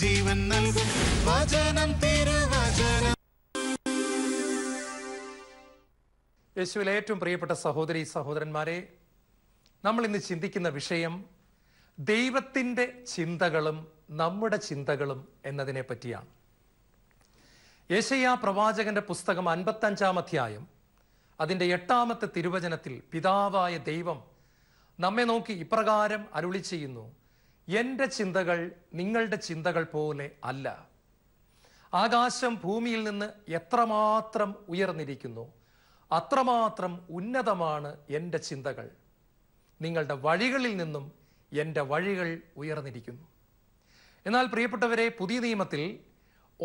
ജീവൻ നൽകും വചനം തിരുവചനം യേശുവിലെ ഏറ്റവും പ്രിയപ്പെട്ട സഹോദരി സഹോദരന്മാരെ നമ്മൾ ഇന്ന് ചിന്തിക്കുന്ന വിഷയം ദൈവത്തിൻ്റെ ചിന്തകളും നമ്മുടെ ചിന്തകളും എന്നതിനെ പറ്റിയാണ് യേശയ്യാ പ്രവാചകന്റെ പുസ്തകം അൻപത്തഞ്ചാം അധ്യായം അതിൻ്റെ എട്ടാമത്തെ തിരുവചനത്തിൽ പിതാവായ ദൈവം നമ്മെ നോക്കി ഇപ്രകാരം അരുളി ചെയ്യുന്നു എൻ്റെ ചിന്തകൾ നിങ്ങളുടെ ചിന്തകൾ പോലെ അല്ല ആകാശം ഭൂമിയിൽ നിന്ന് എത്രമാത്രം ഉയർന്നിരിക്കുന്നു അത്രമാത്രം ഉന്നതമാണ് എൻ്റെ ചിന്തകൾ നിങ്ങളുടെ വഴികളിൽ നിന്നും എൻ്റെ വഴികൾ ഉയർന്നിരിക്കുന്നു എന്നാൽ പ്രിയപ്പെട്ടവരെ പുതിയ നിയമത്തിൽ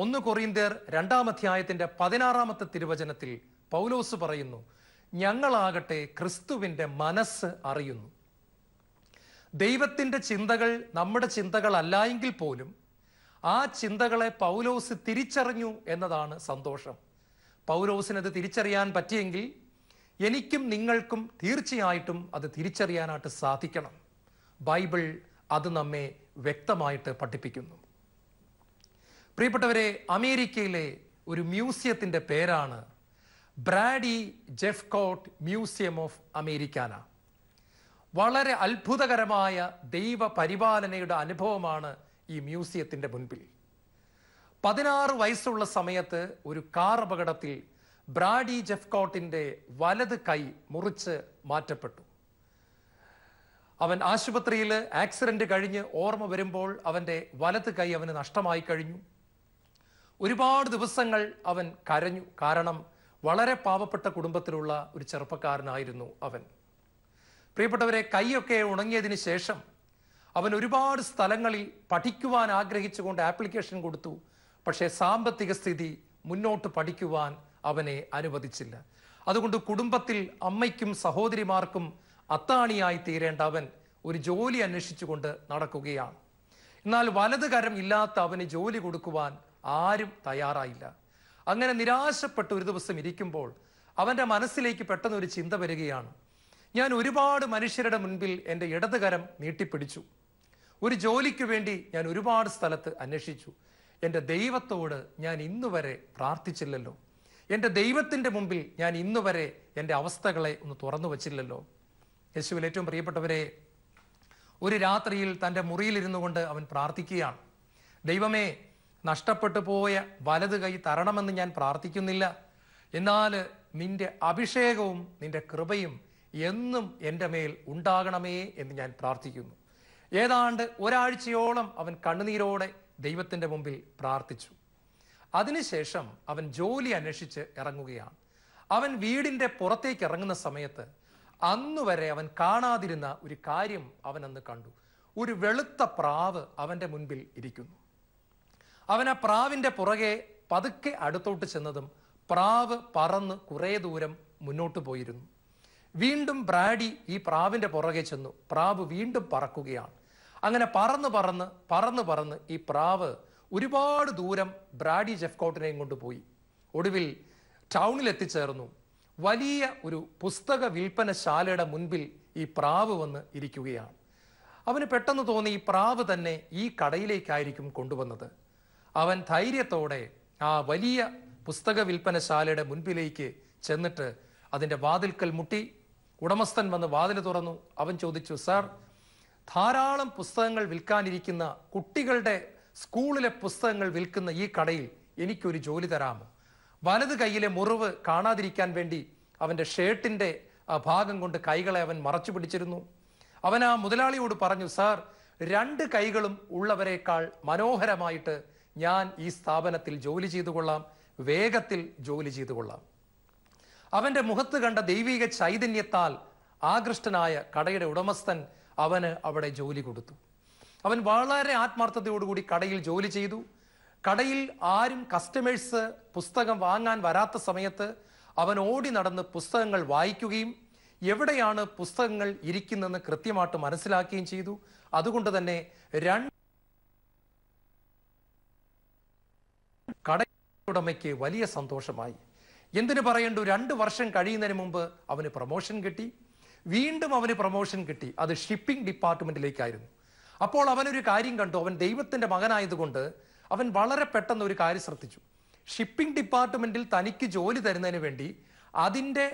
ഒന്ന് കൊറിയന്തർ രണ്ടാം അധ്യായത്തിൻ്റെ പതിനാറാമത്തെ തിരുവചനത്തിൽ പൗലോസ് പറയുന്നു ഞങ്ങളാകട്ടെ ക്രിസ്തുവിൻ്റെ മനസ്സ് അറിയുന്നു ദൈവത്തിൻ്റെ ചിന്തകൾ നമ്മുടെ ചിന്തകളല്ല എങ്കിൽ പോലും ആ ചിന്തകളെ പൗലോസ് തിരിച്ചറിഞ്ഞു എന്നതാണ് സന്തോഷം പൗലോസിനത് തിരിച്ചറിയാൻ പറ്റിയെങ്കിൽ എനിക്കും നിങ്ങൾക്കും തീർച്ചയായിട്ടും അത് തിരിച്ചറിയാനായിട്ട് സാധിക്കണം ബൈബിൾ അത് നമ്മെ വ്യക്തമായിട്ട് പഠിപ്പിക്കുന്നു പ്രിയപ്പെട്ടവരെ അമേരിക്കയിലെ ഒരു മ്യൂസിയത്തിൻ്റെ പേരാണ് Brady Jeffcoat museum of Americana വളരെ അത്ഭുതകരമായ ദൈവ പരിപാലനയുടെ അനുഭവമാണ് ഈ മ്യൂസിയത്തിൻ്റെ മുൻപിൽ പതിനാറ് വയസ്സുള്ള സമയത്ത് ഒരു കാർ അപകടത്തിൽ ബ്രാഡി ജെഫ്കോട്ടിൻ്റെ വലത് കൈ മുറിച്ച് മാറ്റപ്പെട്ടു അവൻ ആശുപത്രിയിൽ ആക്സിഡന്റ് കഴിഞ്ഞ് ഓർമ്മ വരുമ്പോൾ അവൻ്റെ വലത് കൈ അവന് നഷ്ടമായി കഴിഞ്ഞു ഒരുപാട് ദിവസങ്ങൾ അവൻ കരഞ്ഞു കാരണം വളരെ പാവപ്പെട്ട കുടുംബത്തിലുള്ള ഒരു ചെറുപ്പക്കാരനായിരുന്നു അവൻ പ്രിയപ്പെട്ടവരെ കൈയൊക്കെ ഉണങ്ങിയതിന് ശേഷം അവൻ ഒരുപാട് സ്ഥലങ്ങളിൽ പഠിക്കുവാൻ ആഗ്രഹിച്ചുകൊണ്ട് ആപ്ലിക്കേഷൻ കൊടുത്തു പക്ഷേ സാമ്പത്തിക സ്ഥിതി മുന്നോട്ട് പഠിക്കുവാൻ അവനെ അനുവദിച്ചില്ല അതുകൊണ്ട് കുടുംബത്തിൽ അമ്മയ്ക്കും സഹോദരിമാർക്കും അത്താണിയായി തീരേണ്ട അവൻ ഒരു ജോലി അന്വേഷിച്ചുകൊണ്ട് നടക്കുകയാണ് എന്നാൽ വലത് കരം ഇല്ലാത്ത അവന് ജോലി കൊടുക്കുവാൻ ആരും തയ്യാറായില്ല അങ്ങനെ നിരാശപ്പെട്ട് ഒരു ദിവസം ഇരിക്കുമ്പോൾ അവൻ്റെ മനസ്സിലേക്ക് ഒരു ചിന്ത വരികയാണ് ഞാൻ ഒരുപാട് മനുഷ്യരുടെ മുൻപിൽ എൻ്റെ ഇടതുകരം നീട്ടിപ്പിടിച്ചു ഒരു ജോലിക്ക് വേണ്ടി ഞാൻ ഒരുപാട് സ്ഥലത്ത് അന്വേഷിച്ചു എൻ്റെ ദൈവത്തോട് ഞാൻ ഇന്നുവരെ പ്രാർത്ഥിച്ചില്ലല്ലോ എൻ്റെ ദൈവത്തിൻ്റെ മുമ്പിൽ ഞാൻ ഇന്നുവരെ എൻ്റെ അവസ്ഥകളെ ഒന്ന് തുറന്നു വച്ചില്ലല്ലോ യേശുവിൽ ഏറ്റവും പ്രിയപ്പെട്ടവരെ ഒരു രാത്രിയിൽ തൻ്റെ മുറിയിലിരുന്നു കൊണ്ട് അവൻ പ്രാർത്ഥിക്കുകയാണ് ദൈവമേ നഷ്ടപ്പെട്ടു പോയ വലത് കൈ തരണമെന്ന് ഞാൻ പ്രാർത്ഥിക്കുന്നില്ല എന്നാൽ നിന്റെ അഭിഷേകവും നിന്റെ കൃപയും എന്നും എൻ്റെ മേൽ ഉണ്ടാകണമേ എന്ന് ഞാൻ പ്രാർത്ഥിക്കുന്നു ഏതാണ്ട് ഒരാഴ്ചയോളം അവൻ കണ്ണുനീരോടെ ദൈവത്തിൻ്റെ മുമ്പിൽ പ്രാർത്ഥിച്ചു അതിനുശേഷം അവൻ ജോലി അന്വേഷിച്ച് ഇറങ്ങുകയാണ് അവൻ വീടിൻ്റെ പുറത്തേക്ക് ഇറങ്ങുന്ന സമയത്ത് അന്നു വരെ അവൻ കാണാതിരുന്ന ഒരു കാര്യം അവൻ അന്ന് കണ്ടു ഒരു വെളുത്ത പ്രാവ് അവൻ്റെ മുൻപിൽ ഇരിക്കുന്നു അവൻ ആ പ്രാവിൻ്റെ പുറകെ പതുക്കെ അടുത്തോട്ട് ചെന്നതും പ്രാവ് പറന്ന് കുറേ ദൂരം മുന്നോട്ട് പോയിരുന്നു വീണ്ടും ബ്രാഡി ഈ പ്രാവിന്റെ പുറകെ ചെന്നു പ്രാവ് വീണ്ടും പറക്കുകയാണ് അങ്ങനെ പറന്ന് പറന്ന് പറന്ന് പറന്ന് ഈ പ്രാവ് ഒരുപാട് ദൂരം ബ്രാഡി ജെഫ്കോട്ടിനെയും കൊണ്ടുപോയി ഒടുവിൽ ടൗണിൽ എത്തിച്ചേർന്നു വലിയ ഒരു പുസ്തക വിൽപ്പനശാലയുടെ മുൻപിൽ ഈ പ്രാവ് വന്ന് ഇരിക്കുകയാണ് അവന് പെട്ടെന്ന് തോന്നി ഈ പ്രാവ് തന്നെ ഈ കടയിലേക്കായിരിക്കും കൊണ്ടുവന്നത് അവൻ ധൈര്യത്തോടെ ആ വലിയ പുസ്തക വിൽപ്പനശാലയുടെ മുൻപിലേക്ക് ചെന്നിട്ട് അതിൻ്റെ വാതിൽക്കൽ മുട്ടി ഉടമസ്ഥൻ വന്ന് വാതിൽ തുറന്നു അവൻ ചോദിച്ചു സാർ ധാരാളം പുസ്തകങ്ങൾ വിൽക്കാനിരിക്കുന്ന കുട്ടികളുടെ സ്കൂളിലെ പുസ്തകങ്ങൾ വിൽക്കുന്ന ഈ കടയിൽ എനിക്കൊരു ജോലി തരാമോ വലത് കൈയിലെ മുറിവ് കാണാതിരിക്കാൻ വേണ്ടി അവൻ്റെ ഷേർട്ടിൻ്റെ ഭാഗം കൊണ്ട് കൈകളെ അവൻ മറച്ചു പിടിച്ചിരുന്നു അവൻ ആ മുതലാളിയോട് പറഞ്ഞു സാർ രണ്ട് കൈകളും ഉള്ളവരെക്കാൾ മനോഹരമായിട്ട് ഞാൻ ഈ സ്ഥാപനത്തിൽ ജോലി ചെയ്തു കൊള്ളാം വേഗത്തിൽ ജോലി ചെയ്തു കൊള്ളാം അവന്റെ മുഖത്ത് കണ്ട ദൈവീക ചൈതന്യത്താൽ ആകൃഷ്ടനായ കടയുടെ ഉടമസ്ഥൻ അവന് അവിടെ ജോലി കൊടുത്തു അവൻ വളരെ ആത്മാർത്ഥതയോടുകൂടി കടയിൽ ജോലി ചെയ്തു കടയിൽ ആരും കസ്റ്റമേഴ്സ് പുസ്തകം വാങ്ങാൻ വരാത്ത സമയത്ത് അവൻ ഓടി നടന്ന് പുസ്തകങ്ങൾ വായിക്കുകയും എവിടെയാണ് പുസ്തകങ്ങൾ ഇരിക്കുന്നതെന്ന് കൃത്യമായിട്ട് മനസ്സിലാക്കുകയും ചെയ്തു അതുകൊണ്ട് തന്നെ രണ്ട് കടയുടമയ്ക്ക് വലിയ സന്തോഷമായി എന്തിനു പറയണ്ടു രണ്ട് വർഷം കഴിയുന്നതിന് മുമ്പ് അവന് പ്രൊമോഷൻ കിട്ടി വീണ്ടും അവന് പ്രൊമോഷൻ കിട്ടി അത് ഷിപ്പിംഗ് ഡിപ്പാർട്ട്മെന്റിലേക്കായിരുന്നു അപ്പോൾ അവനൊരു കാര്യം കണ്ടു അവൻ ദൈവത്തിന്റെ മകനായതുകൊണ്ട് അവൻ വളരെ പെട്ടെന്ന് ഒരു കാര്യം ശ്രദ്ധിച്ചു ഷിപ്പിംഗ് ഡിപ്പാർട്ട്മെന്റിൽ തനിക്ക് ജോലി തരുന്നതിന് വേണ്ടി അതിൻ്റെ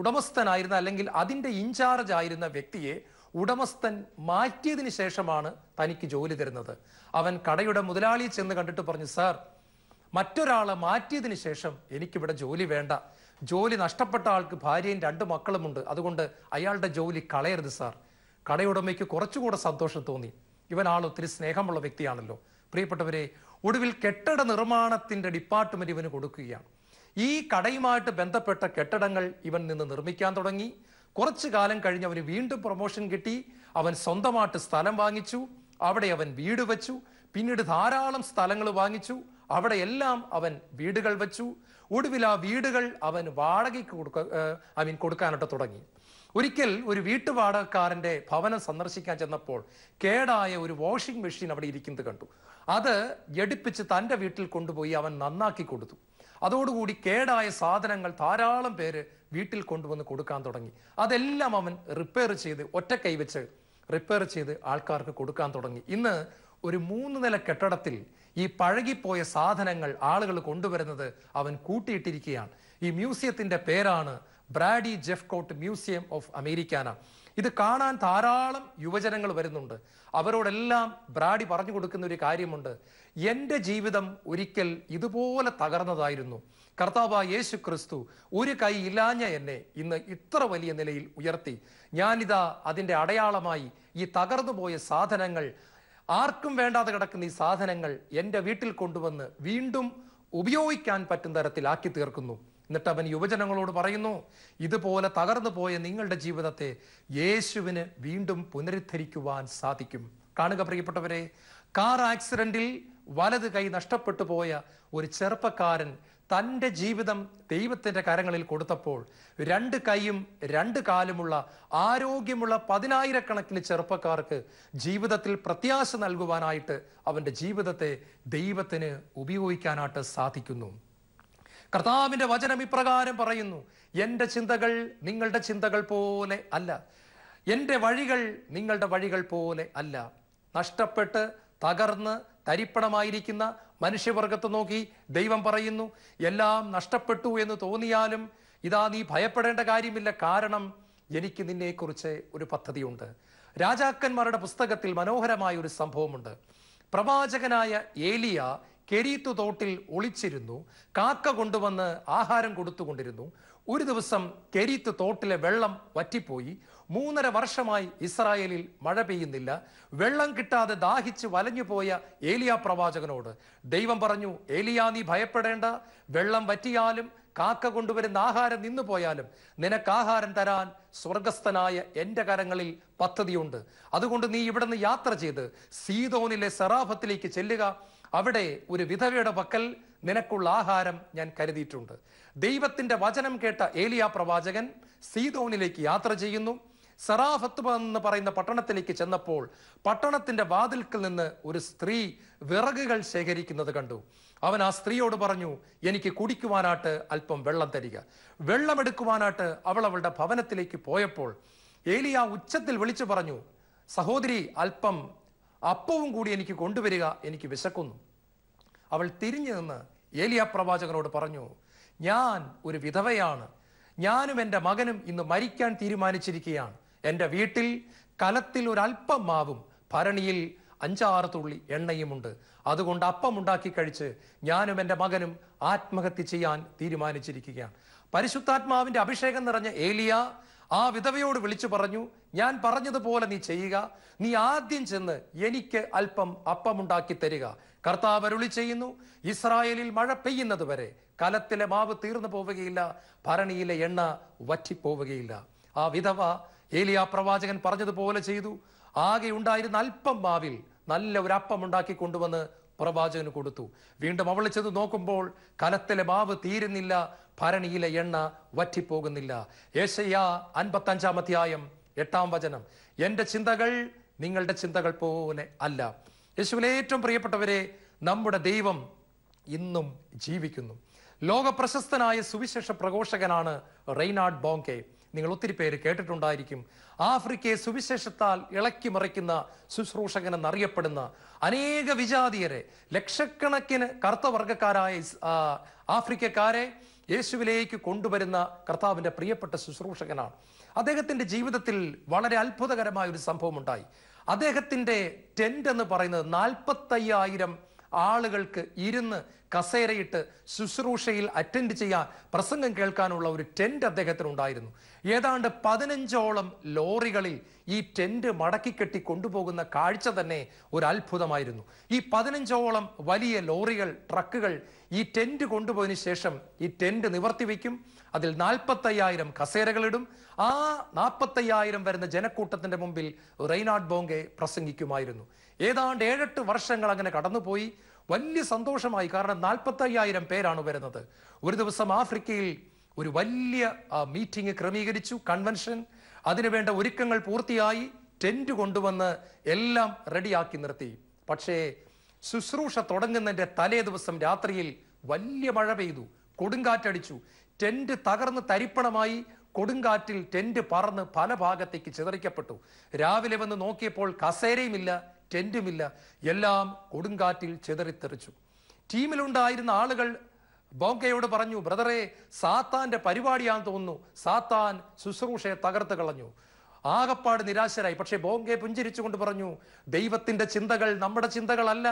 ഉടമസ്ഥനായിരുന്ന അല്ലെങ്കിൽ അതിൻ്റെ ഇൻചാർജ് ആയിരുന്ന വ്യക്തിയെ ഉടമസ്ഥൻ മാറ്റിയതിന് ശേഷമാണ് തനിക്ക് ജോലി തരുന്നത് അവൻ കടയുടെ മുതലാളിയെ ചെന്ന് കണ്ടിട്ട് പറഞ്ഞു സാർ മറ്റൊരാളെ മാറ്റിയതിന് ശേഷം എനിക്കിവിടെ ജോലി വേണ്ട ജോലി നഷ്ടപ്പെട്ട ആൾക്ക് ഭാര്യയും രണ്ട് മക്കളുമുണ്ട് അതുകൊണ്ട് അയാളുടെ ജോലി കളയരുത് സാർ കടയുടമയ്ക്ക് കുറച്ചുകൂടെ സന്തോഷം തോന്നി ഇവൻ ആൾ ഒത്തിരി സ്നേഹമുള്ള വ്യക്തിയാണല്ലോ പ്രിയപ്പെട്ടവരെ ഒടുവിൽ കെട്ടിട നിർമ്മാണത്തിന്റെ ഡിപ്പാർട്ട്മെന്റ് ഇവന് കൊടുക്കുകയാണ് ഈ കടയുമായിട്ട് ബന്ധപ്പെട്ട കെട്ടിടങ്ങൾ ഇവൻ നിന്ന് നിർമ്മിക്കാൻ തുടങ്ങി കുറച്ചു കാലം കഴിഞ്ഞ് അവന് വീണ്ടും പ്രൊമോഷൻ കിട്ടി അവൻ സ്വന്തമായിട്ട് സ്ഥലം വാങ്ങിച്ചു അവിടെ അവൻ വീട് വെച്ചു പിന്നീട് ധാരാളം സ്ഥലങ്ങൾ വാങ്ങിച്ചു അവിടെയെല്ലാം അവൻ വീടുകൾ വെച്ചു ഒടുവിൽ ആ വീടുകൾ അവൻ വാടകയ്ക്ക് കൊടുക്ക ഐ മീൻ കൊടുക്കാനായിട്ട് തുടങ്ങി ഒരിക്കൽ ഒരു വീട്ടുവാടകക്കാരന്റെ ഭവനം സന്ദർശിക്കാൻ ചെന്നപ്പോൾ കേടായ ഒരു വാഷിംഗ് മെഷീൻ അവിടെ ഇരിക്കുന്നത് കണ്ടു അത് എടുപ്പിച്ച് തൻ്റെ വീട്ടിൽ കൊണ്ടുപോയി അവൻ നന്നാക്കി കൊടുത്തു അതോടുകൂടി കേടായ സാധനങ്ങൾ ധാരാളം പേര് വീട്ടിൽ കൊണ്ടുവന്ന് കൊടുക്കാൻ തുടങ്ങി അതെല്ലാം അവൻ റിപ്പയർ ചെയ്ത് ഒറ്റ കൈവച്ച് റിപ്പയർ ചെയ്ത് ആൾക്കാർക്ക് കൊടുക്കാൻ തുടങ്ങി ഇന്ന് ഒരു മൂന്ന് നില കെട്ടിടത്തിൽ ഈ പഴകിപ്പോയ സാധനങ്ങൾ ആളുകൾ കൊണ്ടുവരുന്നത് അവൻ കൂട്ടിയിട്ടിരിക്കുകയാണ് ഈ മ്യൂസിയത്തിന്റെ പേരാണ് Brady Jeffcoat museum of Americana ഇത് കാണാൻ ധാരാളം യുവജനങ്ങൾ വരുന്നുണ്ട് അവരോടെല്ലാം ബ്രാഡി പറഞ്ഞു കൊടുക്കുന്ന ഒരു കാര്യമുണ്ട് എൻ്റെ ജീവിതം ഒരിക്കൽ ഇതുപോലെ തകർന്നതായിരുന്നു കർത്താവ് യേശു ക്രിസ്തു ഒരു കൈ ഇല്ലാഞ്ഞ എന്നെ ഇന്ന് ഇത്ര വലിയ നിലയിൽ ഉയർത്തി ഞാനിതാ അതിൻ്റെ അടയാളമായി ഈ തകർന്നുപോയ സാധനങ്ങൾ ആർക്കും വേണ്ടാതെ കിടക്കുന്ന ഈ സാധനങ്ങൾ എൻ്റെ വീട്ടിൽ കൊണ്ടുവന്ന് വീണ്ടും ഉപയോഗിക്കാൻ പറ്റും തരത്തിലാക്കി തീർക്കുന്നു എന്നിട്ട് അവൻ യുവജനങ്ങളോട് പറയുന്നു ഇതുപോലെ തകർന്നു പോയ നിങ്ങളുടെ ജീവിതത്തെ യേശുവിന് വീണ്ടും പുനരുദ്ധരിക്കുവാൻ സാധിക്കും കാണുക പ്രിയപ്പെട്ടവരെ കാർ ആക്സിഡന്റിൽ വലത് കൈ നഷ്ടപ്പെട്ടു പോയ ഒരു ചെറുപ്പക്കാരൻ തൻ്റെ ജീവിതം ദൈവത്തിൻ്റെ കരങ്ങളിൽ കൊടുത്തപ്പോൾ രണ്ട് കൈയും രണ്ട് കാലുമുള്ള ആരോഗ്യമുള്ള പതിനായിരക്കണക്കിന് ചെറുപ്പക്കാർക്ക് ജീവിതത്തിൽ പ്രത്യാശ നൽകുവാനായിട്ട് അവൻ്റെ ജീവിതത്തെ ദൈവത്തിന് ഉപയോഗിക്കാനായിട്ട് സാധിക്കുന്നു കർത്താവിൻ്റെ വചനം ഇപ്രകാരം പറയുന്നു എൻ്റെ ചിന്തകൾ നിങ്ങളുടെ ചിന്തകൾ പോലെ അല്ല എൻ്റെ വഴികൾ നിങ്ങളുടെ വഴികൾ പോലെ അല്ല നഷ്ടപ്പെട്ട് തകർന്ന് തരിപ്പണമായിരിക്കുന്ന മനുഷ്യവർഗത്തെ നോക്കി ദൈവം പറയുന്നു എല്ലാം നഷ്ടപ്പെട്ടു എന്ന് തോന്നിയാലും ഇതാ നീ ഭയപ്പെടേണ്ട കാര്യമില്ല കാരണം എനിക്ക് നിന്നെക്കുറിച്ച് ഒരു പദ്ധതിയുണ്ട് രാജാക്കന്മാരുടെ പുസ്തകത്തിൽ മനോഹരമായ ഒരു സംഭവമുണ്ട് പ്രവാചകനായ ഏലിയ കെരീത്തു തോട്ടിൽ ഒളിച്ചിരുന്നു കാക്ക കൊണ്ടുവന്ന് ആഹാരം കൊടുത്തുകൊണ്ടിരുന്നു ഒരു ദിവസം കെരീത്ത് തോട്ടിലെ വെള്ളം വറ്റിപ്പോയി മൂന്നര വർഷമായി ഇസ്രായേലിൽ മഴ പെയ്യുന്നില്ല വെള്ളം കിട്ടാതെ ദാഹിച്ച് വലഞ്ഞു പോയ ഏലിയ പ്രവാചകനോട് ദൈവം പറഞ്ഞു ഏലിയ നീ ഭയപ്പെടേണ്ട വെള്ളം വറ്റിയാലും കാക്ക കൊണ്ടുവരുന്ന ആഹാരം നിന്നു പോയാലും നിനക്ക് ആഹാരം തരാൻ സ്വർഗസ്ഥനായ എൻ്റെ കരങ്ങളിൽ പദ്ധതിയുണ്ട് അതുകൊണ്ട് നീ ഇവിടുന്ന് യാത്ര ചെയ്ത് സീതോനിലെ സെറാഫത്തിലേക്ക് ചെല്ലുക അവിടെ ഒരു വിധവയുടെ പക്കൽ നിനക്കുള്ള ആഹാരം ഞാൻ കരുതിയിട്ടുണ്ട് ദൈവത്തിന്റെ വചനം കേട്ട ഏലിയ പ്രവാചകൻ സീതോനിലേക്ക് യാത്ര ചെയ്യുന്നു സറാഫത്ത് എന്ന് പറയുന്ന പട്ടണത്തിലേക്ക് ചെന്നപ്പോൾ പട്ടണത്തിന്റെ വാതിൽക്കിൽ നിന്ന് ഒരു സ്ത്രീ വിറകുകൾ ശേഖരിക്കുന്നത് കണ്ടു അവൻ ആ സ്ത്രീയോട് പറഞ്ഞു എനിക്ക് കുടിക്കുവാനായിട്ട് അല്പം വെള്ളം തരിക വെള്ളമെടുക്കുവാനായിട്ട് അവൾ അവളുടെ ഭവനത്തിലേക്ക് പോയപ്പോൾ ഏലിയ ഉച്ചത്തിൽ വിളിച്ചു പറഞ്ഞു സഹോദരി അല്പം അപ്പവും കൂടി എനിക്ക് കൊണ്ടുവരിക എനിക്ക് വിശക്കുന്നു അവൾ തിരിഞ്ഞു നിന്ന് ഏലിയ പ്രവാചകനോട് പറഞ്ഞു ഞാൻ ഒരു വിധവയാണ് ഞാനും എൻ്റെ മകനും ഇന്ന് മരിക്കാൻ തീരുമാനിച്ചിരിക്കുകയാണ് എൻ്റെ വീട്ടിൽ കലത്തിൽ ഒരല്പം മാവും ഭരണിയിൽ അഞ്ചാറ് തുള്ളി എണ്ണയുമുണ്ട് അതുകൊണ്ട് അപ്പം ഉണ്ടാക്കി കഴിച്ച് ഞാനും എൻ്റെ മകനും ആത്മഹത്യ ചെയ്യാൻ തീരുമാനിച്ചിരിക്കുകയാണ് പരിശുദ്ധാത്മാവിൻ്റെ അഭിഷേകം നിറഞ്ഞ ഏലിയ ആ വിധവയോട് വിളിച്ചു പറഞ്ഞു ഞാൻ പറഞ്ഞതുപോലെ നീ ചെയ്യുക നീ ആദ്യം ചെന്ന് എനിക്ക് അല്പം അപ്പമുണ്ടാക്കി തരിക കർത്താവ് അരുളി ചെയ്യുന്നു ഇസ്രായേലിൽ മഴ പെയ്യുന്നത് വരെ കലത്തിലെ മാവ് തീർന്നു പോവുകയില്ല ഭരണിയിലെ എണ്ണ വറ്റിപ്പോവുകയില്ല ആ വിധവ ഏലിയ പ്രവാചകൻ പറഞ്ഞതുപോലെ ചെയ്തു ആകെ ഉണ്ടായിരുന്ന അല്പം മാവിൽ നല്ല ഒരു അപ്പം ഉണ്ടാക്കി കൊണ്ടുവന്ന് പ്രവാചകന് കൊടുത്തു വീണ്ടും അവൾ ചെന്ന് നോക്കുമ്പോൾ കലത്തിലെ മാവ് തീരുന്നില്ല ഭരണിയിലെ എണ്ണ വറ്റിപ്പോകുന്നില്ല ഏശയ്യ അൻപത്തഞ്ചാം അധ്യായം എട്ടാം വചനം എൻ്റെ ചിന്തകൾ നിങ്ങളുടെ ചിന്തകൾ പോലെ അല്ല യേശുവിലെ ഏറ്റവും പ്രിയപ്പെട്ടവരെ നമ്മുടെ ദൈവം ഇന്നും ജീവിക്കുന്നു ലോക പ്രശസ്തനായ സുവിശേഷ പ്രഘോഷകനാണ് റെയ്നാഡ് ബോങ്കെ നിങ്ങൾ ഒത്തിരി പേര് കേട്ടിട്ടുണ്ടായിരിക്കും ആഫ്രിക്കയെ സുവിശേഷത്താൽ ഇളക്കി മറിക്കുന്ന ശുശ്രൂഷകൻ എന്നറിയപ്പെടുന്ന അനേക വിജാതീയരെ ലക്ഷക്കണക്കിന് കറുത്തവർഗക്കാരായ ആഫ്രിക്കക്കാരെ യേശുവിലേക്ക് കൊണ്ടുവരുന്ന കർത്താവിൻ്റെ പ്രിയപ്പെട്ട ശുശ്രൂഷകനാണ് അദ്ദേഹത്തിൻ്റെ ജീവിതത്തിൽ വളരെ അത്ഭുതകരമായ ഒരു സംഭവം ഉണ്ടായി അദ്ദേഹത്തിൻ്റെ ടെൻ്റ് എന്ന് പറയുന്നത് നാൽപ്പത്തയ്യായിരം ആളുകൾക്ക് ഇരുന്ന് കസേരയിട്ട് ശുശ്രൂഷയിൽ അറ്റൻഡ് ചെയ്യാൻ പ്രസംഗം കേൾക്കാനുള്ള ഒരു ടെൻറ്റ് അദ്ദേഹത്തിനുണ്ടായിരുന്നു ഏതാണ്ട് പതിനഞ്ചോളം ലോറികളിൽ ഈ ടെൻറ്റ് മടക്കിക്കെട്ടി കൊണ്ടുപോകുന്ന കാഴ്ച തന്നെ ഒരു അത്ഭുതമായിരുന്നു ഈ പതിനഞ്ചോളം വലിയ ലോറികൾ ട്രക്കുകൾ ഈ ടെൻറ്റ് കൊണ്ടുപോയതിന് ശേഷം ഈ ടെൻറ്റ് നിവർത്തി വയ്ക്കും അതിൽ നാൽപ്പത്തയ്യായിരം കസേരകളിടും ആ നാൽപ്പത്തയ്യായിരം വരുന്ന ജനക്കൂട്ടത്തിൻ്റെ മുമ്പിൽ റെയ്നാഡ് ബോങ്കെ പ്രസംഗിക്കുമായിരുന്നു ഏതാണ്ട് ഏഴെട്ട് വർഷങ്ങൾ അങ്ങനെ കടന്നുപോയി വലിയ സന്തോഷമായി കാരണം നാൽപ്പത്തയ്യായിരം പേരാണ് വരുന്നത് ഒരു ദിവസം ആഫ്രിക്കയിൽ ഒരു വലിയ മീറ്റിംഗ് ക്രമീകരിച്ചു കൺവെൻഷൻ അതിനുവേണ്ട ഒരുക്കങ്ങൾ പൂർത്തിയായി ടെൻറ്റ് കൊണ്ടുവന്ന് എല്ലാം റെഡിയാക്കി നിർത്തി പക്ഷേ ശുശ്രൂഷ തുടങ്ങുന്നതിൻ്റെ തലേ ദിവസം രാത്രിയിൽ വലിയ മഴ പെയ്തു കൊടുങ്കാറ്റടിച്ചു ടെൻറ്റ് തകർന്ന് തരിപ്പണമായി കൊടുങ്കാറ്റിൽ ടെൻറ്റ് പറന്ന് പല ഭാഗത്തേക്ക് ചിതറിക്കപ്പെട്ടു രാവിലെ വന്ന് നോക്കിയപ്പോൾ കസേരയുമില്ല ടെൻറ്റുമില്ല എല്ലാം കൊടുങ്കാറ്റിൽ ചെതറിത്തെറിച്ചു ടീമിലുണ്ടായിരുന്ന ആളുകൾ ബോങ്കയോട് പറഞ്ഞു ബ്രദറെ സാത്താന്റെ പരിപാടിയാണെന്ന് തോന്നുന്നു സാത്താൻ ശുശ്രൂഷയെ തകർത്ത് കളഞ്ഞു ആകപ്പാട് നിരാശരായി പക്ഷേ ബോങ്കെ പുഞ്ചിരിച്ചുകൊണ്ട് പറഞ്ഞു ദൈവത്തിന്റെ ചിന്തകൾ നമ്മുടെ ചിന്തകളല്ല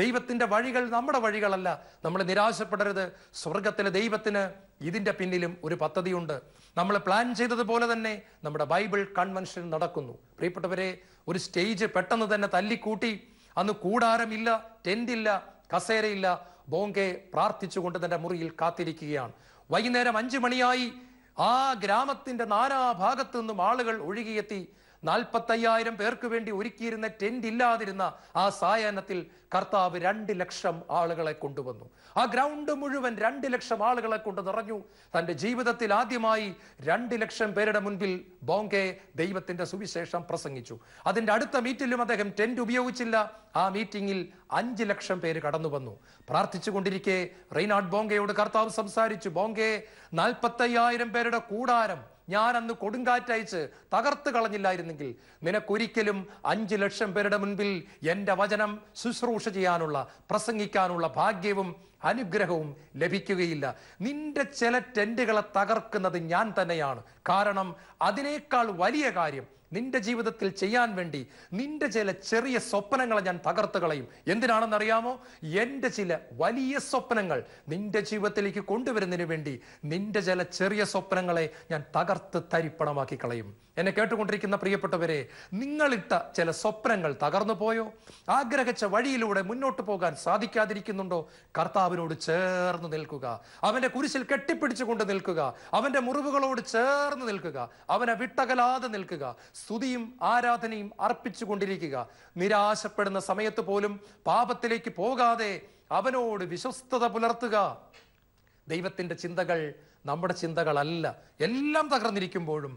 ദൈവത്തിന്റെ വഴികൾ നമ്മുടെ വഴികളല്ല നമ്മൾ നിരാശപ്പെടരുത് സ്വർഗത്തിലെ ദൈവത്തിന് ഇതിന്റെ പിന്നിലും ഒരു പദ്ധതിയുണ്ട് നമ്മൾ പ്ലാൻ ചെയ്തതുപോലെ തന്നെ നമ്മുടെ ബൈബിൾ കൺവെൻഷൻ നടക്കുന്നു പ്രിയപ്പെട്ടവരെ ഒരു സ്റ്റേജ് പെട്ടെന്ന് തന്നെ തല്ലിക്കൂട്ടി അന്ന് കൂടാരമില്ല ടെന്റില്ല കസേരയില്ല ബോങ്കെ പ്രാർത്ഥിച്ചുകൊണ്ട് തന്റെ മുറിയിൽ കാത്തിരിക്കുകയാണ് വൈകുന്നേരം അഞ്ചു മണിയായി ആ ഗ്രാമത്തിന്റെ നാനാഭാഗത്തു നിന്നും ആളുകൾ ഒഴുകിയെത്തി നാൽപ്പത്തയ്യായിരം പേർക്ക് വേണ്ടി ഒരുക്കിയിരുന്ന ടെന്റ് ഇല്ലാതിരുന്ന ആ സായാഹ്നത്തിൽ കർത്താവ് രണ്ട് ലക്ഷം ആളുകളെ കൊണ്ടുവന്നു ആ ഗ്രൗണ്ട് മുഴുവൻ രണ്ട് ലക്ഷം ആളുകളെ കൊണ്ട് നിറഞ്ഞു തൻ്റെ ജീവിതത്തിൽ ആദ്യമായി രണ്ട് ലക്ഷം പേരുടെ മുൻപിൽ ബോങ്കെ ദൈവത്തിന്റെ സുവിശേഷം പ്രസംഗിച്ചു അതിൻ്റെ അടുത്ത മീറ്റിലും അദ്ദേഹം ടെന്റ് ഉപയോഗിച്ചില്ല ആ മീറ്റിംഗിൽ അഞ്ച് ലക്ഷം പേര് കടന്നു വന്നു പ്രാർത്ഥിച്ചു കൊണ്ടിരിക്കെ റെയ്നാഡ് ബോങ്കയോട് കർത്താവ് സംസാരിച്ചു ബോങ്കെ നാൽപ്പത്തയ്യായിരം പേരുടെ കൂടാരം ഞാൻ അന്ന് കൊടുങ്കാറ്റയച്ച് തകർത്ത് കളഞ്ഞില്ലായിരുന്നെങ്കിൽ നിനക്കൊരിക്കലും അഞ്ച് ലക്ഷം പേരുടെ മുൻപിൽ എൻ്റെ വചനം ശുശ്രൂഷ ചെയ്യാനുള്ള പ്രസംഗിക്കാനുള്ള ഭാഗ്യവും അനുഗ്രഹവും ലഭിക്കുകയില്ല നിന്റെ ചില ടെൻറ്റുകളെ തകർക്കുന്നത് ഞാൻ തന്നെയാണ് കാരണം അതിനേക്കാൾ വലിയ കാര്യം നിന്റെ ജീവിതത്തിൽ ചെയ്യാൻ വേണ്ടി നിന്റെ ചില ചെറിയ സ്വപ്നങ്ങളെ ഞാൻ തകർത്ത് കളയും എന്തിനാണെന്നറിയാമോ എൻ്റെ ചില വലിയ സ്വപ്നങ്ങൾ നിന്റെ ജീവിതത്തിലേക്ക് കൊണ്ടുവരുന്നതിന് വേണ്ടി നിന്റെ ചില ചെറിയ സ്വപ്നങ്ങളെ ഞാൻ തകർത്ത് തരിപ്പണമാക്കി കളയും എന്നെ കേട്ടുകൊണ്ടിരിക്കുന്ന പ്രിയപ്പെട്ടവരെ നിങ്ങളിട്ട ചില സ്വപ്നങ്ങൾ തകർന്നു പോയോ ആഗ്രഹിച്ച വഴിയിലൂടെ മുന്നോട്ട് പോകാൻ സാധിക്കാതിരിക്കുന്നുണ്ടോ കർത്താവിനോട് ചേർന്ന് നിൽക്കുക അവന്റെ കുരിശിൽ കെട്ടിപ്പിടിച്ചുകൊണ്ട് നിൽക്കുക അവന്റെ മുറിവുകളോട് ചേർന്ന് നിൽക്കുക അവനെ വിട്ടകലാതെ നിൽക്കുക സ്തുതിയും ആരാധനയും അർപ്പിച്ചുകൊണ്ടിരിക്കുക നിരാശപ്പെടുന്ന സമയത്ത് പോലും പാപത്തിലേക്ക് പോകാതെ അവനോട് വിശ്വസ്തത പുലർത്തുക ദൈവത്തിൻ്റെ ചിന്തകൾ നമ്മുടെ ചിന്തകളല്ല എല്ലാം തകർന്നിരിക്കുമ്പോഴും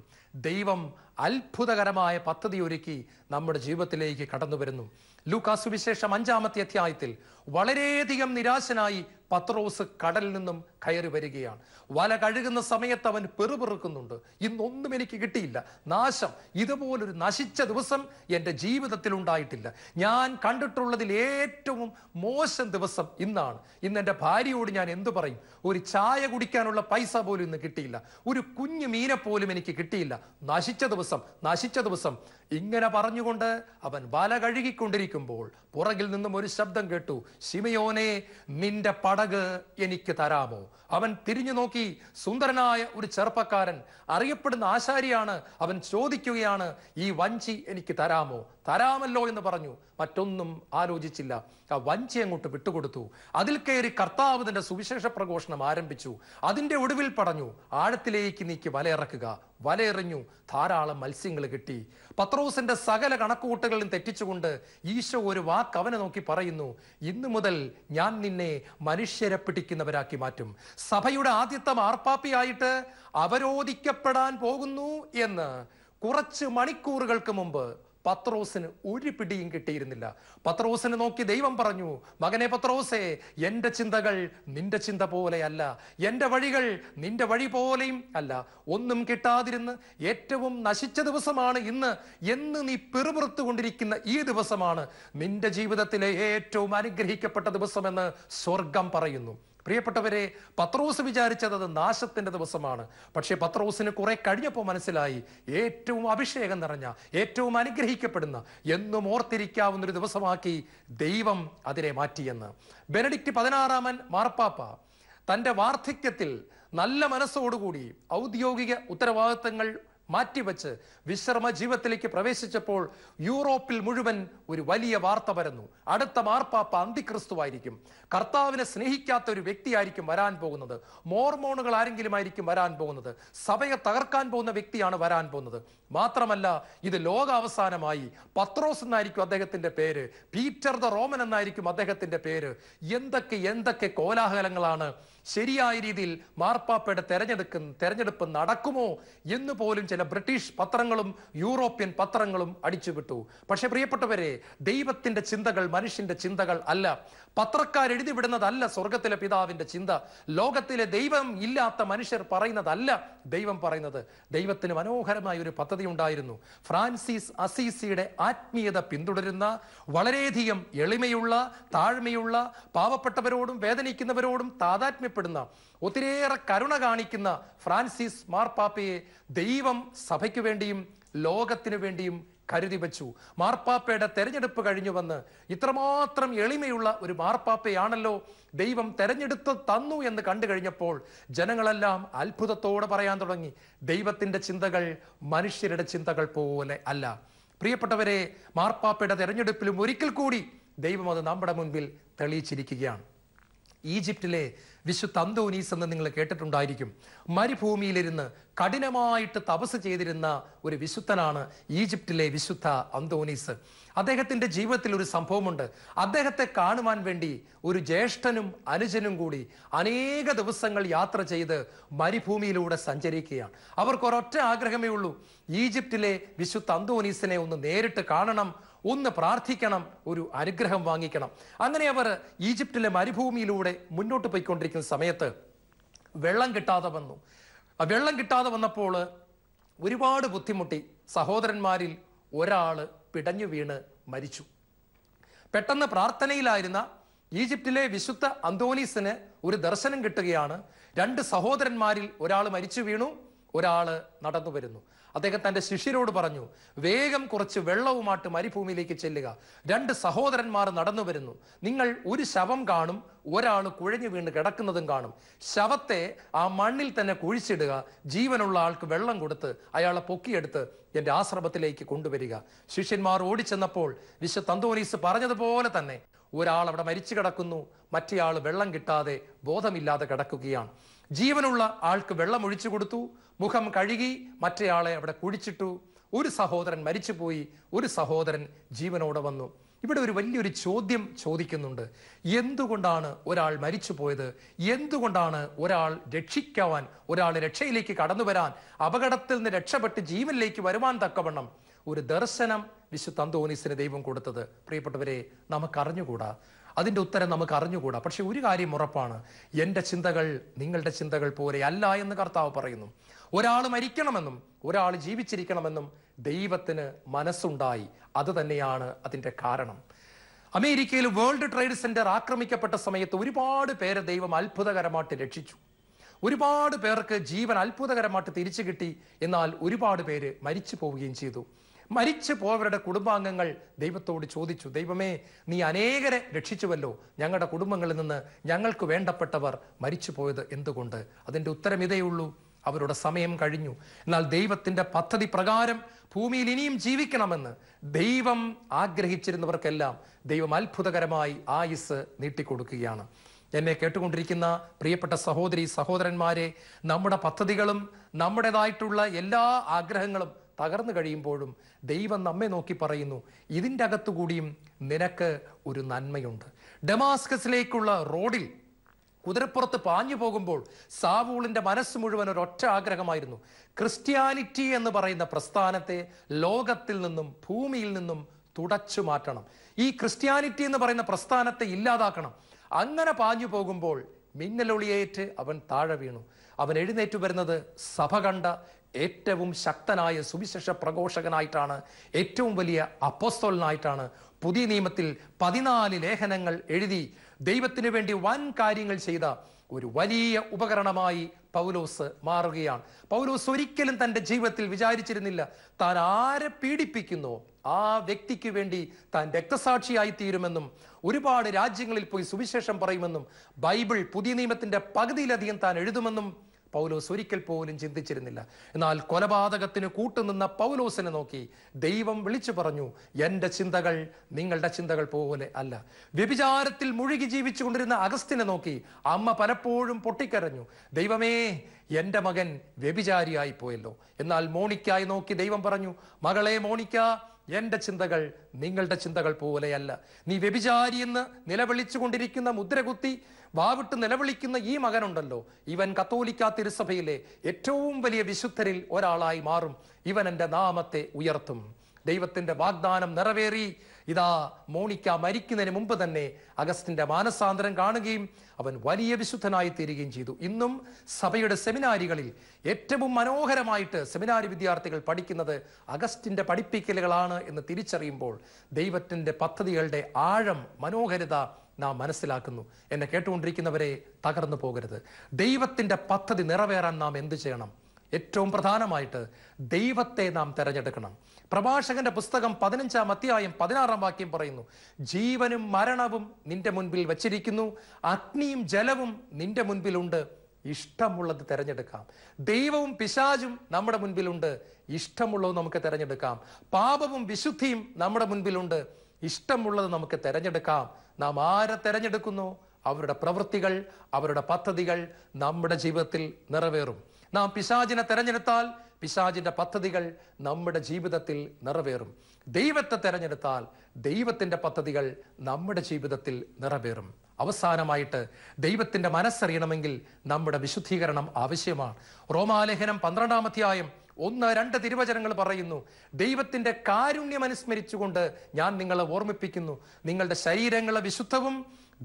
ദൈവം അത്ഭുതകരമായ പദ്ധതി ഒരുക്കി നമ്മുടെ ജീവിതത്തിലേക്ക് കടന്നു വരുന്നു ലൂക്കാ സുവിശേഷം അഞ്ചാമത്തെ അധ്യായത്തിൽ വളരെയധികം നിരാശനായി പത്രോസ് കടലിൽ നിന്നും കയറി വരികയാണ് വല കഴുകുന്ന സമയത്ത് അവൻ പെറുപെറുക്കുന്നുണ്ട് ഇന്നൊന്നും എനിക്ക് കിട്ടിയില്ല നാശം ഇതുപോലൊരു നശിച്ച ദിവസം എൻ്റെ ജീവിതത്തിൽ ഉണ്ടായിട്ടില്ല ഞാൻ കണ്ടിട്ടുള്ളതിൽ ഏറ്റവും മോശം ദിവസം ഇന്നാണ് ഇന്ന് എൻ്റെ ഭാര്യയോട് ഞാൻ എന്തു പറയും ഒരു ചായ കുടിക്കാനുള്ള പൈസ പോലും ഇന്ന് കിട്ടിയില്ല ഒരു കുഞ്ഞു മീനെ പോലും എനിക്ക് കിട്ടിയില്ല നശിച്ച ദിവസം നശിച്ച ദിവസം ഇങ്ങനെ പറഞ്ഞുകൊണ്ട് അവൻ വല കഴുകിക്കൊണ്ടിരിക്കുമ്പോൾ പുറകിൽ നിന്നും ഒരു ശബ്ദം കേട്ടു ശിമയോനെ നിന്റെ പട പടക് എനിക്ക് തരാമോ അവൻ തിരിഞ്ഞു നോക്കി സുന്ദരനായ ഒരു ചെറുപ്പക്കാരൻ അറിയപ്പെടുന്ന ആശാരിയാണ് അവൻ ചോദിക്കുകയാണ് ഈ വഞ്ചി എനിക്ക് തരാമോ തരാമല്ലോ എന്ന് പറഞ്ഞു മറ്റൊന്നും ആലോചിച്ചില്ല ആ വഞ്ചി അങ്ങോട്ട് വിട്ടുകൊടുത്തു അതിൽ കയറി കർത്താവ് തന്റെ സുവിശേഷ പ്രഘോഷണം ആരംഭിച്ചു അതിന്റെ ഒടുവിൽ പറഞ്ഞു ആഴത്തിലേക്ക് നീക്കി വലയിറക്കുക വലയെറിഞ്ഞു ധാരാളം മത്സ്യങ്ങൾ കിട്ടി പത്രോസിന്റെ സകല കണക്കുകൂട്ടുകളിലും തെറ്റിച്ചുകൊണ്ട് ഈശോ ഒരു വാക്ക് അവനെ നോക്കി പറയുന്നു ഇന്നു മുതൽ ഞാൻ നിന്നെ മനുഷ്യരെ പിടിക്കുന്നവരാക്കി മാറ്റും സഭയുടെ ആദ്യത്തെ മാർപ്പാപ്പിയായിട്ട് അവരോധിക്കപ്പെടാൻ പോകുന്നു എന്ന് കുറച്ച് മണിക്കൂറുകൾക്ക് മുമ്പ് പത്രോസിന് ഒരു പിടിയും കിട്ടിയിരുന്നില്ല പത്രോസിനെ നോക്കി ദൈവം പറഞ്ഞു മകനെ പത്രോസേ എൻ്റെ ചിന്തകൾ നിന്റെ ചിന്ത പോലെയല്ല എൻ്റെ വഴികൾ നിന്റെ വഴി പോലെയും അല്ല ഒന്നും കിട്ടാതിരുന്ന് ഏറ്റവും നശിച്ച ദിവസമാണ് ഇന്ന് എന്ന് നീ കൊണ്ടിരിക്കുന്ന ഈ ദിവസമാണ് നിന്റെ ജീവിതത്തിലെ ഏറ്റവും അനുഗ്രഹിക്കപ്പെട്ട ദിവസമെന്ന് സ്വർഗം പറയുന്നു പ്രിയപ്പെട്ടവരെ പത്രോസ് വിചാരിച്ചത് അത് നാശത്തിൻ്റെ ദിവസമാണ് പക്ഷേ പത്രോസിന് കുറെ കഴിഞ്ഞപ്പോൾ മനസ്സിലായി ഏറ്റവും അഭിഷേകം നിറഞ്ഞ ഏറ്റവും അനുഗ്രഹിക്കപ്പെടുന്ന എന്നും ഓർത്തിരിക്കാവുന്ന ഒരു ദിവസമാക്കി ദൈവം അതിനെ മാറ്റിയെന്ന് ബെനഡിക്റ്റ് പതിനാറാമൻ മാർപ്പാപ്പ തൻ്റെ വാർദ്ധക്യത്തിൽ നല്ല മനസ്സോടുകൂടി ഔദ്യോഗിക ഉത്തരവാദിത്തങ്ങൾ മാറ്റിവെച്ച് വിശ്രമ ജീവിതത്തിലേക്ക് പ്രവേശിച്ചപ്പോൾ യൂറോപ്പിൽ മുഴുവൻ ഒരു വലിയ വാർത്ത വരുന്നു അടുത്ത മാർപ്പാപ്പ അന്തിക്രിസ്തുവായിരിക്കും കർത്താവിനെ സ്നേഹിക്കാത്ത ഒരു വ്യക്തിയായിരിക്കും വരാൻ പോകുന്നത് മോർമോണുകൾ ആരെങ്കിലും ആയിരിക്കും വരാൻ പോകുന്നത് സഭയെ തകർക്കാൻ പോകുന്ന വ്യക്തിയാണ് വരാൻ പോകുന്നത് മാത്രമല്ല ഇത് അവസാനമായി പത്രോസ് എന്നായിരിക്കും അദ്ദേഹത്തിന്റെ പേര് പീറ്റർ ദ റോമൻ എന്നായിരിക്കും അദ്ദേഹത്തിന്റെ പേര് എന്തൊക്കെ എന്തൊക്കെ കോലാഹലങ്ങളാണ് ശരിയായ രീതിയിൽ മാർപ്പാപ്പയുടെ തെരഞ്ഞെടുക്ക തെരഞ്ഞെടുപ്പ് നടക്കുമോ എന്ന് പോലും ചില ബ്രിട്ടീഷ് പത്രങ്ങളും യൂറോപ്യൻ പത്രങ്ങളും അടിച്ചുവിട്ടു പക്ഷേ പ്രിയപ്പെട്ടവരെ ദൈവത്തിന്റെ ചിന്തകൾ മനുഷ്യന്റെ ചിന്തകൾ അല്ല പത്രക്കാർ എഴുതി വിടുന്നതല്ല സ്വർഗത്തിലെ പിതാവിന്റെ ചിന്ത ലോകത്തിലെ ദൈവം ഇല്ലാത്ത മനുഷ്യർ പറയുന്നതല്ല ദൈവം പറയുന്നത് ദൈവത്തിന് മനോഹരമായ ഒരു പദ്ധതി ഉണ്ടായിരുന്നു ഫ്രാൻസിസ് അസീസിയുടെ ആത്മീയത പിന്തുടരുന്ന വളരെയധികം എളിമയുള്ള താഴ്മയുള്ള പാവപ്പെട്ടവരോടും വേദനിക്കുന്നവരോടും താതാത്മ്യ ബഹുമാനിക്കപ്പെടുന്ന ഒത്തിരിയേറെ കരുണ കാണിക്കുന്ന ഫ്രാൻസിസ് മാർപ്പാപ്പയെ ദൈവം സഭയ്ക്ക് വേണ്ടിയും ലോകത്തിനു വേണ്ടിയും കരുതി വച്ചു മാർപ്പാപ്പയുടെ തെരഞ്ഞെടുപ്പ് കഴിഞ്ഞു വന്ന് ഇത്രമാത്രം എളിമയുള്ള ഒരു മാർപ്പാപ്പയാണല്ലോ ദൈവം തെരഞ്ഞെടുത്ത് തന്നു എന്ന് കണ്ടു കഴിഞ്ഞപ്പോൾ ജനങ്ങളെല്ലാം അത്ഭുതത്തോടെ പറയാൻ തുടങ്ങി ദൈവത്തിന്റെ ചിന്തകൾ മനുഷ്യരുടെ ചിന്തകൾ പോലെ അല്ല പ്രിയപ്പെട്ടവരെ മാർപ്പാപ്പയുടെ തെരഞ്ഞെടുപ്പിലും ഒരിക്കൽ കൂടി ദൈവം അത് നമ്മുടെ മുൻപിൽ തെളിയിച്ചിരിക്കുകയാണ് ഈജിപ്തിലെ വിശുദ്ധ അന്തോനീസ് എന്ന് നിങ്ങൾ കേട്ടിട്ടുണ്ടായിരിക്കും മരുഭൂമിയിലിരുന്ന് കഠിനമായിട്ട് തപസ് ചെയ്തിരുന്ന ഒരു വിശുദ്ധനാണ് ഈജിപ്തിലെ വിശുദ്ധ അന്തോനീസ് അദ്ദേഹത്തിന്റെ ജീവിതത്തിൽ ഒരു സംഭവമുണ്ട് അദ്ദേഹത്തെ കാണുവാൻ വേണ്ടി ഒരു ജ്യേഷ്ഠനും അനുജനും കൂടി അനേക ദിവസങ്ങൾ യാത്ര ചെയ്ത് മരുഭൂമിയിലൂടെ സഞ്ചരിക്കുകയാണ് അവർക്ക് ഒരൊറ്റ ആഗ്രഹമേ ഉള്ളൂ ഈജിപ്തിലെ വിശുദ്ധ അന്തോനീസിനെ ഒന്ന് നേരിട്ട് കാണണം ഒന്ന് പ്രാർത്ഥിക്കണം ഒരു അനുഗ്രഹം വാങ്ങിക്കണം അങ്ങനെ അവർ ഈജിപ്തിലെ മരുഭൂമിയിലൂടെ മുന്നോട്ട് പോയിക്കൊണ്ടിരിക്കുന്ന സമയത്ത് വെള്ളം കിട്ടാതെ വന്നു വെള്ളം കിട്ടാതെ വന്നപ്പോൾ ഒരുപാട് ബുദ്ധിമുട്ടി സഹോദരന്മാരിൽ ഒരാൾ പിടഞ്ഞു വീണ് മരിച്ചു പെട്ടെന്ന് പ്രാർത്ഥനയിലായിരുന്ന ഈജിപ്തിലെ വിശുദ്ധ അന്തോനീസിന് ഒരു ദർശനം കിട്ടുകയാണ് രണ്ട് സഹോദരന്മാരിൽ ഒരാൾ മരിച്ചു വീണു ഒരാൾ നടന്നു വരുന്നു അദ്ദേഹം തന്റെ ശിഷ്യരോട് പറഞ്ഞു വേഗം കുറച്ച് വെള്ളവുമായിട്ട് മരുഭൂമിയിലേക്ക് ചെല്ലുക രണ്ട് സഹോദരന്മാർ നടന്നു വരുന്നു നിങ്ങൾ ഒരു ശവം കാണും ഒരാൾ കുഴഞ്ഞു വീണ് കിടക്കുന്നതും കാണും ശവത്തെ ആ മണ്ണിൽ തന്നെ കുഴിച്ചിടുക ജീവനുള്ള ആൾക്ക് വെള്ളം കൊടുത്ത് അയാളെ പൊക്കിയെടുത്ത് എൻ്റെ ആശ്രമത്തിലേക്ക് കൊണ്ടുവരിക ശിഷ്യന്മാർ ഓടിച്ചെന്നപ്പോൾ വിശ്വ അന്തോനീസ് പറഞ്ഞതുപോലെ തന്നെ ഒരാൾ അവിടെ മരിച്ചു കിടക്കുന്നു മറ്റേയാൾ വെള്ളം കിട്ടാതെ ബോധമില്ലാതെ കിടക്കുകയാണ് ജീവനുള്ള ആൾക്ക് വെള്ളം ഒഴിച്ചു കൊടുത്തു മുഖം കഴുകി മറ്റേയാളെ അവിടെ കുഴിച്ചിട്ടു ഒരു സഹോദരൻ മരിച്ചുപോയി ഒരു സഹോദരൻ ജീവനോടെ വന്നു ഇവിടെ ഒരു വലിയൊരു ചോദ്യം ചോദിക്കുന്നുണ്ട് എന്തുകൊണ്ടാണ് ഒരാൾ മരിച്ചു പോയത് എന്തുകൊണ്ടാണ് ഒരാൾ രക്ഷിക്കുവാൻ ഒരാൾ രക്ഷയിലേക്ക് കടന്നു വരാൻ അപകടത്തിൽ നിന്ന് രക്ഷപ്പെട്ട് ജീവനിലേക്ക് വരുവാൻ തക്കവണ്ണം ഒരു ദർശനം വിശുദ്ധ അന്തോനീസിന് ദൈവം കൊടുത്തത് പ്രിയപ്പെട്ടവരെ നമുക്കറിഞ്ഞുകൂടാ അതിൻ്റെ ഉത്തരം നമുക്ക് അറിഞ്ഞുകൂടാ പക്ഷെ ഒരു കാര്യം ഉറപ്പാണ് എൻ്റെ ചിന്തകൾ നിങ്ങളുടെ ചിന്തകൾ പോലെ അല്ല എന്ന് കർത്താവ് പറയുന്നു ഒരാൾ മരിക്കണമെന്നും ഒരാൾ ജീവിച്ചിരിക്കണമെന്നും ദൈവത്തിന് മനസ്സുണ്ടായി അത് തന്നെയാണ് അതിൻ്റെ കാരണം അമേരിക്കയിൽ വേൾഡ് ട്രേഡ് സെന്റർ ആക്രമിക്കപ്പെട്ട സമയത്ത് ഒരുപാട് പേരെ ദൈവം അത്ഭുതകരമായിട്ട് രക്ഷിച്ചു ഒരുപാട് പേർക്ക് ജീവൻ അത്ഭുതകരമായിട്ട് തിരിച്ചു കിട്ടി എന്നാൽ ഒരുപാട് പേര് മരിച്ചു പോവുകയും ചെയ്തു മരിച്ചു പോയവരുടെ കുടുംബാംഗങ്ങൾ ദൈവത്തോട് ചോദിച്ചു ദൈവമേ നീ അനേകരെ രക്ഷിച്ചുവല്ലോ ഞങ്ങളുടെ കുടുംബങ്ങളിൽ നിന്ന് ഞങ്ങൾക്ക് വേണ്ടപ്പെട്ടവർ മരിച്ചു പോയത് എന്തുകൊണ്ട് അതിൻ്റെ ഉത്തരം ഇതേയുള്ളൂ അവരുടെ സമയം കഴിഞ്ഞു എന്നാൽ ദൈവത്തിൻ്റെ പദ്ധതി പ്രകാരം ഭൂമിയിൽ ഇനിയും ജീവിക്കണമെന്ന് ദൈവം ആഗ്രഹിച്ചിരുന്നവർക്കെല്ലാം ദൈവം അത്ഭുതകരമായി ആയുസ് നീട്ടിക്കൊടുക്കുകയാണ് എന്നെ കേട്ടുകൊണ്ടിരിക്കുന്ന പ്രിയപ്പെട്ട സഹോദരി സഹോദരന്മാരെ നമ്മുടെ പദ്ധതികളും നമ്മുടേതായിട്ടുള്ള എല്ലാ ആഗ്രഹങ്ങളും തകർന്നു കഴിയുമ്പോഴും ദൈവം നമ്മെ നോക്കി പറയുന്നു ഇതിൻ്റെ അകത്തുകൂടിയും നിനക്ക് ഒരു നന്മയുണ്ട് ഡമാസ്കസിലേക്കുള്ള റോഡിൽ കുതിരപ്പുറത്ത് പാഞ്ഞു പോകുമ്പോൾ സാവൂളിൻ്റെ മനസ്സ് മുഴുവൻ ഒരൊറ്റ ആഗ്രഹമായിരുന്നു ക്രിസ്ത്യാനിറ്റി എന്ന് പറയുന്ന പ്രസ്ഥാനത്തെ ലോകത്തിൽ നിന്നും ഭൂമിയിൽ നിന്നും തുടച്ചു മാറ്റണം ഈ ക്രിസ്ത്യാനിറ്റി എന്ന് പറയുന്ന പ്രസ്ഥാനത്തെ ഇല്ലാതാക്കണം അങ്ങനെ പാഞ്ഞു പോകുമ്പോൾ മിന്നലൊളിയേറ്റ് അവൻ താഴെ വീണു അവൻ എഴുന്നേറ്റ് വരുന്നത് സഭ കണ്ട ഏറ്റവും ശക്തനായ സുവിശേഷ പ്രഘോഷകനായിട്ടാണ് ഏറ്റവും വലിയ അപ്പോസ്തോലനായിട്ടാണ് പുതിയ നിയമത്തിൽ പതിനാല് ലേഖനങ്ങൾ എഴുതി ദൈവത്തിനു വേണ്ടി വൻ കാര്യങ്ങൾ ചെയ്ത ഒരു വലിയ ഉപകരണമായി പൗലോസ് മാറുകയാണ് പൗലോസ് ഒരിക്കലും തൻ്റെ ജീവിതത്തിൽ വിചാരിച്ചിരുന്നില്ല താൻ ആരെ പീഡിപ്പിക്കുന്നു ആ വ്യക്തിക്ക് വേണ്ടി താൻ രക്തസാക്ഷിയായി തീരുമെന്നും ഒരുപാട് രാജ്യങ്ങളിൽ പോയി സുവിശേഷം പറയുമെന്നും ബൈബിൾ പുതിയ നിയമത്തിൻ്റെ പകുതിയിലധികം താൻ എഴുതുമെന്നും പൗലോസ് ഒരിക്കൽ പോലും ചിന്തിച്ചിരുന്നില്ല എന്നാൽ കൊലപാതകത്തിന് കൂട്ടുനിന്ന പൗലോസിനെ നോക്കി ദൈവം വിളിച്ചു പറഞ്ഞു എൻ്റെ ചിന്തകൾ നിങ്ങളുടെ ചിന്തകൾ പോലെ അല്ല വ്യഭിചാരത്തിൽ മുഴുകി ജീവിച്ചുകൊണ്ടിരുന്ന അഗസ്റ്റിനെ നോക്കി അമ്മ പലപ്പോഴും പൊട്ടിക്കരഞ്ഞു ദൈവമേ എൻ്റെ മകൻ വ്യഭിചാരിയായി പോയല്ലോ എന്നാൽ മോണിക്കായി നോക്കി ദൈവം പറഞ്ഞു മകളെ മോണിക്ക എൻ്റെ ചിന്തകൾ നിങ്ങളുടെ ചിന്തകൾ പോലെയല്ല നീ വ്യഭിചാരി എന്ന് നിലവിളിച്ചു കൊണ്ടിരിക്കുന്ന മുദ്രകുത്തി വാവിട്ട് നിലവിളിക്കുന്ന ഈ മകനുണ്ടല്ലോ ഇവൻ കത്തോലിക്ക തിരുസഭയിലെ ഏറ്റവും വലിയ വിശുദ്ധരിൽ ഒരാളായി മാറും ഇവൻ എൻ്റെ നാമത്തെ ഉയർത്തും ദൈവത്തിൻ്റെ വാഗ്ദാനം നിറവേറി ഇതാ മോണിക്ക മരിക്കുന്നതിന് മുമ്പ് തന്നെ അഗസ്റ്റിന്റെ മാനസാന്തരം കാണുകയും അവൻ വലിയ വിശുദ്ധനായി തീരുകയും ചെയ്തു ഇന്നും സഭയുടെ സെമിനാരികളിൽ ഏറ്റവും മനോഹരമായിട്ട് സെമിനാരി വിദ്യാർത്ഥികൾ പഠിക്കുന്നത് അഗസ്റ്റിന്റെ പഠിപ്പിക്കലുകളാണ് എന്ന് തിരിച്ചറിയുമ്പോൾ ദൈവത്തിന്റെ പദ്ധതികളുടെ ആഴം മനോഹരിത നാം മനസ്സിലാക്കുന്നു എന്നെ കേട്ടുകൊണ്ടിരിക്കുന്നവരെ തകർന്നു പോകരുത് ദൈവത്തിന്റെ പദ്ധതി നിറവേറാൻ നാം എന്ത് ചെയ്യണം ഏറ്റവും പ്രധാനമായിട്ട് ദൈവത്തെ നാം തിരഞ്ഞെടുക്കണം പ്രഭാഷകന്റെ പുസ്തകം പതിനഞ്ചാം അധ്യായം പതിനാറാം വാക്യം പറയുന്നു ജീവനും മരണവും നിന്റെ മുൻപിൽ വച്ചിരിക്കുന്നു അഗ്നിയും ജലവും നിന്റെ മുൻപിലുണ്ട് ഇഷ്ടമുള്ളത് തിരഞ്ഞെടുക്കാം ദൈവവും പിശാചും നമ്മുടെ മുൻപിലുണ്ട് ഇഷ്ടമുള്ളത് നമുക്ക് തിരഞ്ഞെടുക്കാം പാപവും വിശുദ്ധിയും നമ്മുടെ മുൻപിലുണ്ട് ഇഷ്ടമുള്ളത് നമുക്ക് തിരഞ്ഞെടുക്കാം നാം ആരെ തിരഞ്ഞെടുക്കുന്നു അവരുടെ പ്രവൃത്തികൾ അവരുടെ പദ്ധതികൾ നമ്മുടെ ജീവിതത്തിൽ നിറവേറും നാം പിശാചിനെ തെരഞ്ഞെടുത്താൽ പിശാചിൻ്റെ പദ്ധതികൾ നമ്മുടെ ജീവിതത്തിൽ നിറവേറും ദൈവത്തെ തിരഞ്ഞെടുത്താൽ ദൈവത്തിൻ്റെ പദ്ധതികൾ നമ്മുടെ ജീവിതത്തിൽ നിറവേറും അവസാനമായിട്ട് ദൈവത്തിൻ്റെ മനസ്സറിയണമെങ്കിൽ നമ്മുടെ വിശുദ്ധീകരണം ആവശ്യമാണ് റോമാലേഖനം പന്ത്രണ്ടാം അധ്യായം ഒന്ന് രണ്ട് തിരുവചനങ്ങൾ പറയുന്നു ദൈവത്തിൻ്റെ കാരുണ്യം അനുസ്മരിച്ചുകൊണ്ട് ഞാൻ നിങ്ങളെ ഓർമ്മിപ്പിക്കുന്നു നിങ്ങളുടെ ശരീരങ്ങളെ വിശുദ്ധവും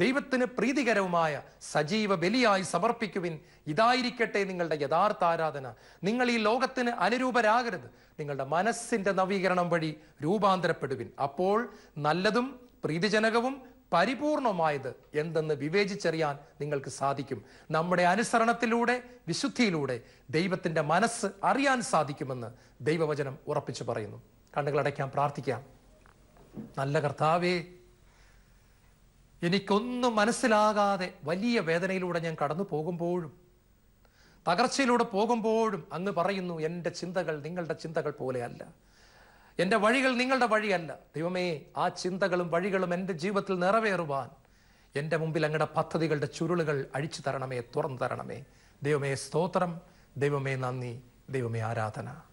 ദൈവത്തിന് പ്രീതികരവുമായ സജീവ ബലിയായി സമർപ്പിക്കുവിൻ ഇതായിരിക്കട്ടെ നിങ്ങളുടെ യഥാർത്ഥ ആരാധന നിങ്ങൾ ഈ ലോകത്തിന് അനുരൂപരാകരുത് നിങ്ങളുടെ മനസ്സിന്റെ നവീകരണം വഴി രൂപാന്തരപ്പെടുവിൻ അപ്പോൾ നല്ലതും പ്രീതിജനകവും പരിപൂർണമായത് എന്തെന്ന് വിവേചിച്ചറിയാൻ നിങ്ങൾക്ക് സാധിക്കും നമ്മുടെ അനുസരണത്തിലൂടെ വിശുദ്ധിയിലൂടെ ദൈവത്തിൻ്റെ മനസ്സ് അറിയാൻ സാധിക്കുമെന്ന് ദൈവവചനം ഉറപ്പിച്ചു പറയുന്നു കണ്ണുകളടയ്ക്കാൻ പ്രാർത്ഥിക്കാം നല്ല കർത്താവേ എനിക്കൊന്നും മനസ്സിലാകാതെ വലിയ വേദനയിലൂടെ ഞാൻ കടന്നു പോകുമ്പോഴും തകർച്ചയിലൂടെ പോകുമ്പോഴും അങ്ങ് പറയുന്നു എൻ്റെ ചിന്തകൾ നിങ്ങളുടെ ചിന്തകൾ പോലെയല്ല എൻ്റെ വഴികൾ നിങ്ങളുടെ വഴിയല്ല ദൈവമേ ആ ചിന്തകളും വഴികളും എൻ്റെ ജീവിതത്തിൽ നിറവേറുവാൻ എൻ്റെ മുമ്പിൽ അങ്ങയുടെ പദ്ധതികളുടെ ചുരുളുകൾ അഴിച്ചു തരണമേ തുറന്നു തരണമേ ദൈവമേ സ്തോത്രം ദൈവമേ നന്ദി ദൈവമേ ആരാധന